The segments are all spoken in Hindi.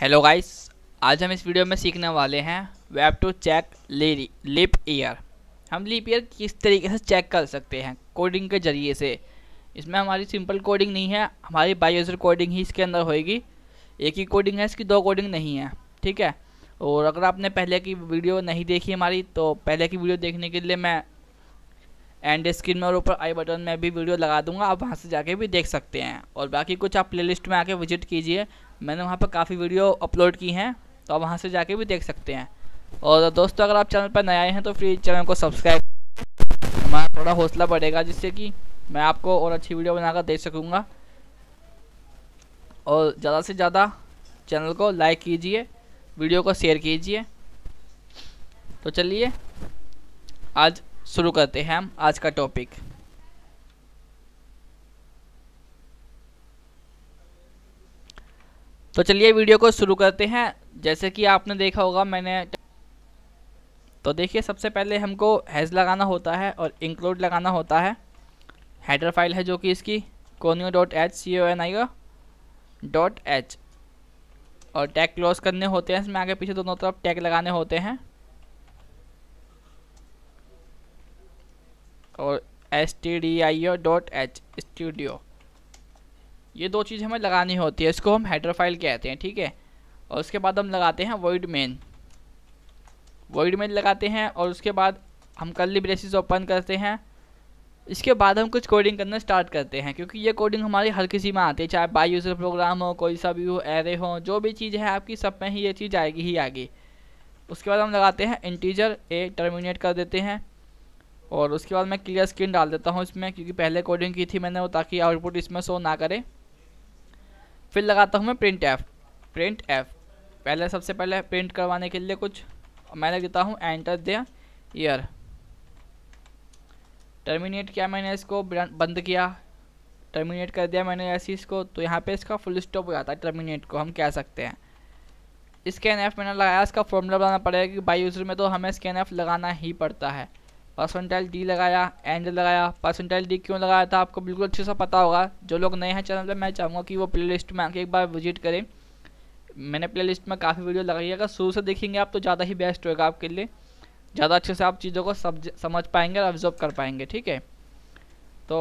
हेलो गाइस आज हम इस वीडियो में सीखने वाले हैं web to check leap year हम लिप ईयर किस तरीके से चेक कर सकते हैं कोडिंग के ज़रिए से इसमें हमारी सिंपल कोडिंग नहीं है हमारी बाई यूज़र कोडिंग ही इसके अंदर होएगी एक ही कोडिंग है इसकी दो कोडिंग नहीं है ठीक है और अगर आपने पहले की वीडियो नहीं देखी हमारी तो पहले की वीडियो देखने के लिए मैं एंड स्क्रीन में और ऊपर आई बटन में भी वीडियो लगा दूंगा आप वहाँ से जाके भी देख सकते हैं और बाकी कुछ आप प्लेलिस्ट में आके विजिट कीजिए मैंने वहाँ पर काफ़ी वीडियो अपलोड की हैं तो आप वहाँ से जाके भी देख सकते हैं और दोस्तों अगर आप चैनल पर नए आए हैं तो फ्री चैनल को सब्सक्राइब हमारा थोड़ा हौसला बढ़ेगा जिससे कि मैं आपको और अच्छी वीडियो बनाकर दे सकूँगा और ज़्यादा से ज़्यादा चैनल को लाइक कीजिए वीडियो को शेयर कीजिए तो चलिए आज शुरू करते हैं हम आज का टॉपिक तो चलिए वीडियो को शुरू करते हैं जैसे कि आपने देखा होगा मैंने तो देखिए सबसे पहले हमको हैज़ लगाना होता है और इंक्लूड लगाना होता है हेडर फाइल है जो कि इसकी conio dot H C O N I dot H और टैग क्लोज करने होते हैं इसमें आगे पीछे दोनों तरफ टैग लगाने होते हैं और S T D I O dot H studio ये दो चीज़ हमें लगानी होती है इसको हम हेडर फाइल कहते हैं ठीक है और उसके बाद हम लगाते हैं वॉइड मेन वॉइड मेन लगाते हैं और उसके बाद हम कल्ली ब्रेसिस ओपन करते हैं इसके बाद हम कुछ कोडिंग करना स्टार्ट करते हैं क्योंकि ये कोडिंग हमारी हर किसी में आती है चाहे बाई यूज़र प्रोग्राम हो कोई सा भी हो एरे हो जो भी चीज़ है आपकी सब में ही ये चीज़ आएगी ही आएगी उसके बाद हम लगाते हैं इंटीजर ए टर्मिनेट कर देते हैं और उसके बाद मैं क्लियर स्क्रीन डाल देता हूँ इसमें क्योंकि पहले कोडिंग की थी मैंने वो ताकि आउटपुट इसमें शो ना करें फिर लगाता हूँ मैं प्रिंट एफ प्रिंट एफ पहले सबसे पहले प्रिंट करवाने के लिए कुछ मैं लिख देता हूँ एंटर दिया ईयर टर्मिनेट किया मैंने इसको बंद किया टर्मिनेट कर दिया मैंने ऐसी इसको तो यहाँ पे इसका फुल स्टॉप हो जाता है टर्मिनेट को हम कह सकते हैं स्कैन एफ मैंने लगाया इसका फॉर्मूला बनाना पड़ेगा कि बाई यूज़र में तो हमें स्कैन एफ लगाना ही पड़ता है परसेंटाइल डी लगाया एंड लगाया परसेंटाइल डी क्यों लगाया था आपको बिल्कुल अच्छे से पता होगा जो लोग नए हैं चैनल पर मैं चाहूँगा कि वो प्लेलिस्ट में आके एक बार विजिट करें मैंने प्लेलिस्ट में काफ़ी वीडियो लगाई है अगर शुरू से देखेंगे आप तो ज़्यादा ही बेस्ट होगा आपके लिए ज़्यादा अच्छे से आप चीज़ों को सब समझ पाएंगे और ऑब्जर्व कर पाएंगे ठीक है तो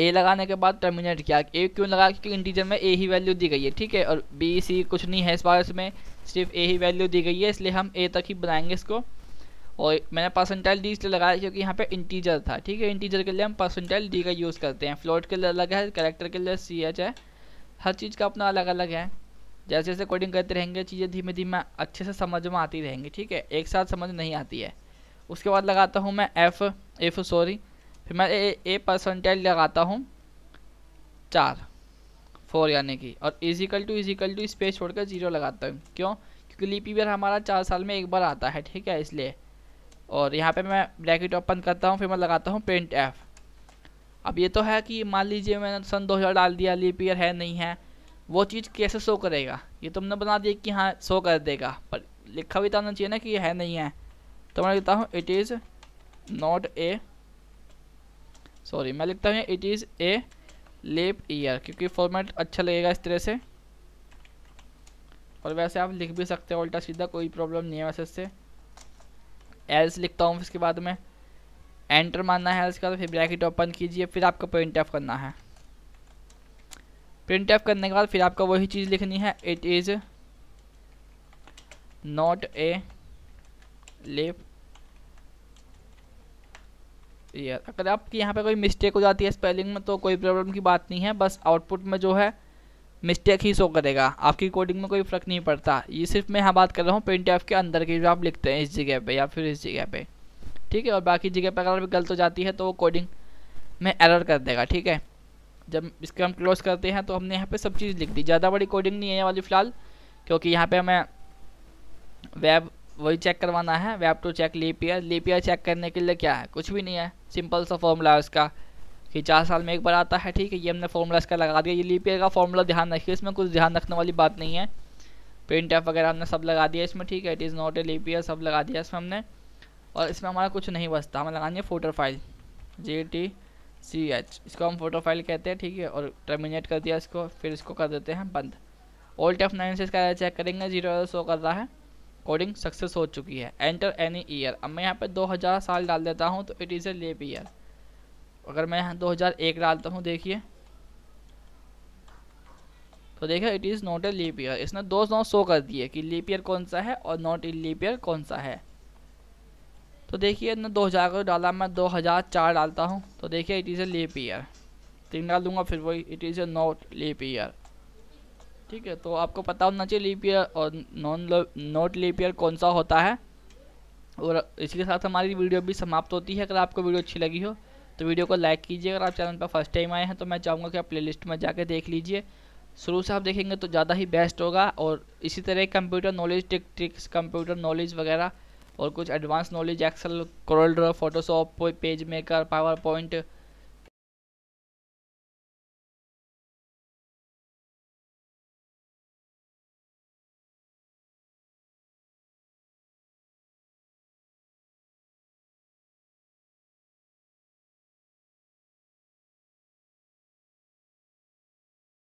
ए लगाने के बाद टर्मिनेट किया ए क्यों लगा क्योंकि इंटीजर में ए ही वैल्यू दी गई है ठीक है और बी सी कुछ नहीं है इस बार इसमें सिर्फ ए ही वैल्यू दी गई है इसलिए हम ए तक ही बनाएंगे इसको और मैंने परसेंटाइल डी इसलिए लगाया क्योंकि यहाँ पे इंटीजर था ठीक है इंटीजर के लिए हम परसेंटाइल डी का यूज़ करते हैं फ्लोट के लिए अलग है करेक्टर के लिए सी एच है हर चीज़ का अपना अलग अलग है जैसे जैसे कोडिंग करते रहेंगे चीज़ें धीमे धीमे अच्छे से समझ में आती रहेंगी ठीक है एक साथ समझ नहीं आती है उसके बाद लगाता हूँ मैं एफ़ एफ सॉरी फिर मैं ए, परसेंटाइल लगाता हूँ चार फोर यानी कि और equal to equal to space छोड़कर जीरो लगाता हूँ क्यों क्योंकि लिपी हमारा चार साल में एक बार आता है ठीक है इसलिए और यहाँ पे मैं ब्रैकेट ओपन करता हूँ फिर मैं लगाता हूँ प्रिंट एफ अब ये तो है कि मान लीजिए मैंने सन 2000 डाल दिया लीप ईयर है नहीं है वो चीज़ कैसे शो करेगा ये तुमने तो बना दिया कि हाँ शो कर देगा पर लिखा भी तो होना चाहिए ना कि ये है नहीं है तो मैं लिखता हूँ it is not a sorry मैं लिखता हूँ इट इज़ ए लेप ईयर क्योंकि फॉर्मेट अच्छा लगेगा इस तरह से और वैसे आप लिख भी सकते हो उल्टा सीधा कोई प्रॉब्लम नहीं है वैसे इससे एल्स लिखता हूँ इसके बाद में एंटर मारना है एल्स का तो फिर ब्रैकेट ओपन कीजिए फिर आपको प्रिंट ऑफ करना है प्रिंट ऑफ करने के बाद फिर आपको वही चीज़ लिखनी है it is not a leap यार अगर आपकी यहाँ पे कोई मिस्टेक हो जाती है स्पेलिंग में तो कोई प्रॉब्लम की बात नहीं है बस आउटपुट में जो है मिस्टेक ही शो करेगा आपकी कोडिंग में कोई फ़र्क नहीं पड़ता ये सिर्फ मैं यहाँ बात कर रहा हूँ प्रिंट एफ के अंदर की जो आप लिखते हैं इस जगह पर या फिर इस जगह पर ठीक है और बाकी जगह पर अगर गलत हो जाती है तो वो कोडिंग में एरर कर देगा ठीक है जब इसके हम क्लोज करते हैं तो हमने यहाँ पर सब चीज़ लिख दी ज़्यादा बड़ी कोडिंग नहीं है ये वाली फ़िलहाल क्योंकि यहाँ पर हमें वेब वही चेक करवाना है web to check leap year leap year check करने के लिए क्या है कुछ भी नहीं है सिंपल सा फॉर्मूला है उसका कि चार साल में एक बार आता है ठीक है ये हमने फॉर्मूला इसका लगा दिया ये लीप ईयर का फॉर्मूला ध्यान रखिए इसमें कुछ ध्यान रखने वाली बात नहीं है प्रिंट एफ वगैरह हमने सब लगा दिया इसमें ठीक है it is not a leap year सब लगा दिया इसमें हमने और इसमें हमारा कुछ नहीं बचता हमें लगानी है photo file J T C H इसको हम फोटो फाइल कहते हैं ठीक है और टर्मिनेट कर दिया इसको फिर इसको कर देते हैं बंद ओल्ट एफ नाइन से इसका चेक करेंगे जीरो शो कर रहा है कोडिंग सक्सेस हो चुकी है एंटर एनी ईयर अब मैं यहाँ पे 2000 साल डाल देता हूँ तो इट इज़ ए लेप ईयर अगर मैं यहाँ 2001 डालता हूँ देखिए तो देखिए it is not a leap year इसने दो नौ शो कर दिए कि लीप ईयर कौन सा है और नॉट ए लीप ईयर कौन सा है तो देखिए इतने दो हज़ार को डाला मैं दो हज़ार चार डालता हूँ तो देखिए it is a leap year तीन डाल दूंगा फिर वही it is a not leap year ठीक है तो आपको पता होना चाहिए लीप ईयर और नॉन नॉट लीप ईयर कौन सा होता है और इसके साथ हमारी वीडियो भी समाप्त होती है अगर आपको वीडियो अच्छी लगी हो तो वीडियो को लाइक कीजिए अगर आप चैनल पर फर्स्ट टाइम आए हैं तो मैं चाहूँगा कि आप प्लेलिस्ट में जाकर देख लीजिए शुरू से आप देखेंगे तो ज़्यादा ही बेस्ट होगा और इसी तरह कंप्यूटर नॉलेज टिक ट्रिक्स कंप्यूटर नॉलेज वगैरह और कुछ advance knowledge Excel CorelDRAW Photoshop PageMaker power point